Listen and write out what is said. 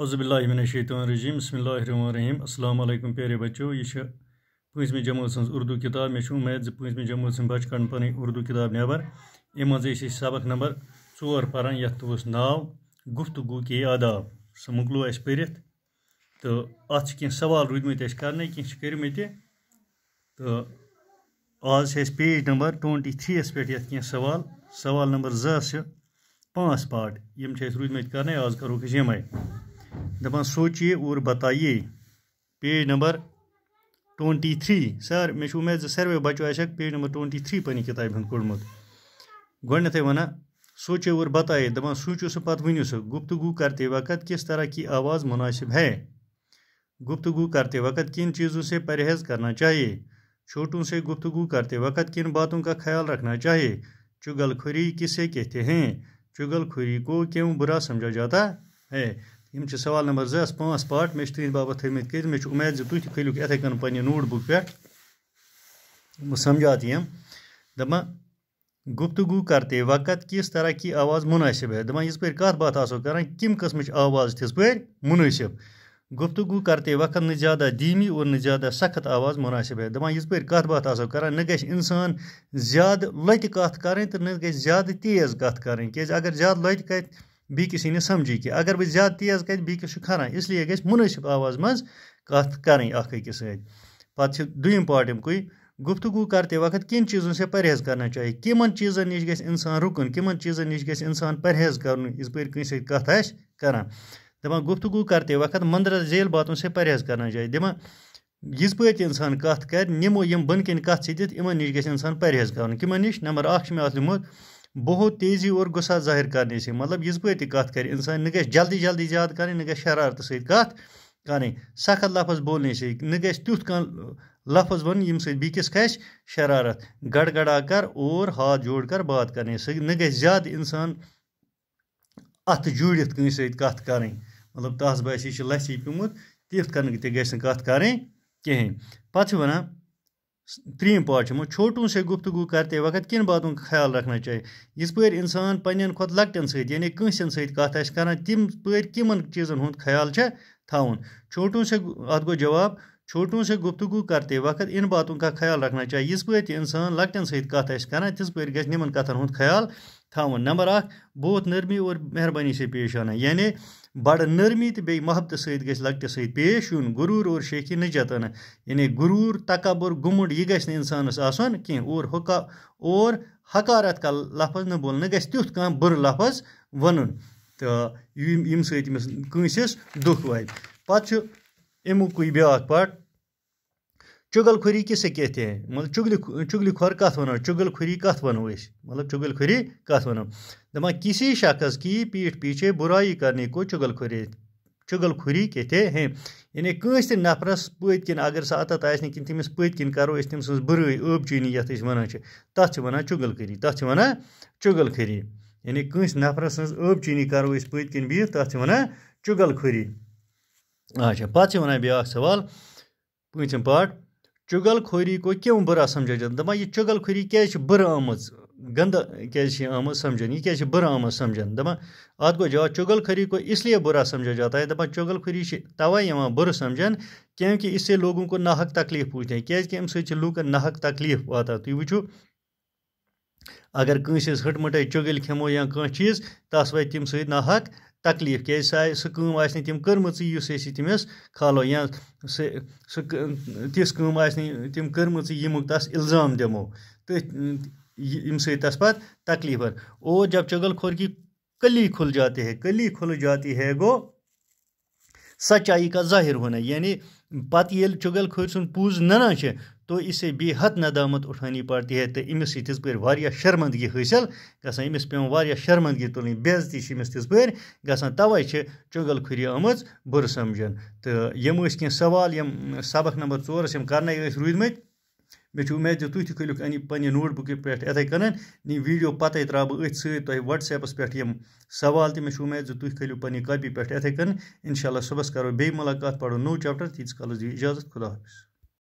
عزب الرجیم بسم اللہ الرحمن الرحیم السلام علیکم پیارے بچو یہ پوچھم جماعت سن اردو کتاب مے امید زب جماعت سن سن کڑ پن اردو کتاب نبر مزے سبق نمبر ٹور پہ یت ناو گفتگو کے آداب سہ مکلو اہس پہ اتر کوال رود مت کر پیج نمبر ٹوینٹ تھس پیس کوال سوال سوال نمبر پانچ پاٹ زاٹ ہم کرو کروک دپان سوچیے اور بتائیے پیج نمبر ٹونٹی تھری سر مے چمید سروے بچوں پیج نمبر ٹونٹی تھری پن کتابیں پوڑم گوڈنیتھ وَنان سوچے اور بتائیے دپان سوچو سا ؤنِو ور گفتگو کرتے وقت کس طرح کی آواز مناسب ہے گفتگو کرتے وقت کن چیزوں سے پرہیز کرنا چاہیے چھوٹوں سے گفتگو کرتے وقت کن باتوں کا خیال رکھنا چاہیے چگل خری کسے کہتے ہیں چگل کھری کو کیوں برا سمجھا جاتا ہے ہم چھِ سوال نمبر زٕ پانٛژھ پاٹ مےٚ مےٚ چھِ چھِ تھٲیمٕتۍ کٔرِتھ اُمید زِ تُہۍ تہِ تمہ یِتھَے کٔنۍ پنٛنہِ نوٹ بُک پٮ۪ٹھ بہٕ س سمجھا تم دہاں گفتگو کرتے وقت کس طرح کی آواز مُنٲسِب ہے دَپان کَتھ باتھ آسو کَران کَمہِ قٕسمٕچ آواز تِژھ تزپ مُنٲسِب گُفتگوٗ کرتے وقت نہٕ نیا دھیمی نہٕ زیادہ سخت آواز مُنٲسِب ہے دَپان کَتھ باتھ آسو کَران نہ گژھِ اِنسان زیادٕ آوان کَتھ کَرٕنۍ تہٕ نہ گژھِ زیادٕ تیز کَتھ کَرٕنۍ کیٛازِ اگر زیادٕ لت کت بیکس بیس سمجھی کہ اگر بہت زیادہ تیز کتانا اِس لیے گھر منسب آواز مز کر سکم پاٹ امک گفتگو کرتے وقت کم چیزوں سر پرہیز کرنا چاہیے کم چیزن نش گان رکن کم چیزن نش گان پرہیز کران دفتگو کرتے وقت مندرز ذیل باتوں سر پرہیز کرنا چاہیے دان ذر تک کت کر نمو بنک انش گان پرہیز کرو نش نمبر لوگ بہت تیزی اور غصہ ظاہر کرنے سب مطلب ذر تک انسان گژھِ جلدی جلدی زیادٕ کَرٕنۍ نہ گژھِ شرارتہٕ سۭتۍ کَتھ کَرٕنۍ سخت لفظ بولنے گژھِ تیُتھ کانٛہہ لفظ ییٚمہِ سۭتۍ بیٚکِس گھنٹہ شرارت گڑ گڑا کر اور ہاتھ جوڑ کر بات کرنے اَتھٕ جوٗڑِتھ کٲنٛسہِ سۭتۍ کَتھ کَرٕنۍ مطلب تَس باسہِ یہِ لَسی پیوٚمُت تِتھ تہِ گژھِ نہٕ کَتھ کَرٕنۍ کِہیٖنۍ پَتہٕ چھِ وَنان تریم پاٹو چوٹون سا گفتگو کرتے وقت کن باتوں خیال رکھنا چاہیے جت پھر انسان پہ لکٹ سیسین سی کات کرنا تم پھر کم چیزن خیال ہے تاؤن چھوٹون سا جواب چھوٹوں سے گفتگو کرتے وقت ان باتوں کا خیال رکھنا چاہیے پہ انسان لکٹن ست کت تس پہ گھر نمن کتن ہند خیال تھون نمبر اخ بہت نرمی اور مہربانی سے پیش آنا یعنی بڑ نرمی تو محبت ستھر لکٹس سر پیش یون گرور اور شیخی نجات انہیں یعنی غرور تقبر گمڈ یہ گھسان کی حکارت کا لفظ نیو کفظ ون سس دکھ وائ پاٹ چُگل مطلب چگل کور کی سکے مطلب چُگلہِ چُگلہِ چُگل چگل چگل أسۍ مطلب چُگل کنو چگل کری کو کسی شخص کی پیٖٹھ پیٖچھے برائی کرنی کو چُگل چگل یعنی چُگل چگل کھری کہیں یعنی کٲنٛسہِ تہِ کنس پٔتۍ کِنۍ اگر آسہِ سا اتنا کھینچی تمس پتن کرو چھِ سن چُگل بنی یعنی وان چری تب چری اچھا، یعنی کنس نفر سنب چنی کرو پت چھِ و چُگل کری اچھا چھِ پاتا بیٛاکھ سوال پوچم پاٹ چگل خوری گیو برا سمجھتا دگل کور کی بر آم گند کم سمجھنی یہ کھانے بر آمت سمجھن دہ گو جاوا چگل خوری گو اس لئے جاتا ہے دان چگل خوری سے توائے یہ بر سمجھن کیونکہ اس لیے لوگوں کو ناحق تکلیٖف کیٛازِکہِ اَمہِ سۭتۍ چھِ لوٗکَن ناحق تکلیٖف واتان تُہۍ وٕچھِو اگر کٲنٛسہِ کنس کھٮ۪مو یا کانٛہہ چیٖز تَس چیز تَمہِ سۭتۍ ناحق تکلیٖف کیازِ سۄ کٲم کٲم آسہِ نہٕ تٔمۍ کٔرمٕژٕے یُس أسۍ تٔمِس کھالو یا سُہ سُہ تِژھ تکلف کی سم کر کھال تس نمک تس الزام دمو سی تس پہ تکلیف اور جب چگل کور گی کلی کھل جاتے ہے کلی کھل جاتے ہے گو سی کا ظاہر ہونا یعنی ییٚلہِ پہلے سُنٛد کن نَنان چھِ تو اسے بے حد ندامت اٹھانی پڑتی ہے تو امس اِس پہ وارش شرمندگی حاصل گوشت شرمندگی تلنگ بے عزتی ہے امس تھی گا توائی سے چغل خری آم بر سمجھن تو سوال اوال سبق نمبر ثورس کرد تھی کھلی پنہ نوٹ بک اتن ویڈیو پتہ تر سر تباہپس پہ سوال میں مجھے امید جی پنہ کاپی پہ اتنے ان شاء اللہ صُبح کرو بیات پڑو نو چپٹر تیس کالس دِی اجازت خدا حافظ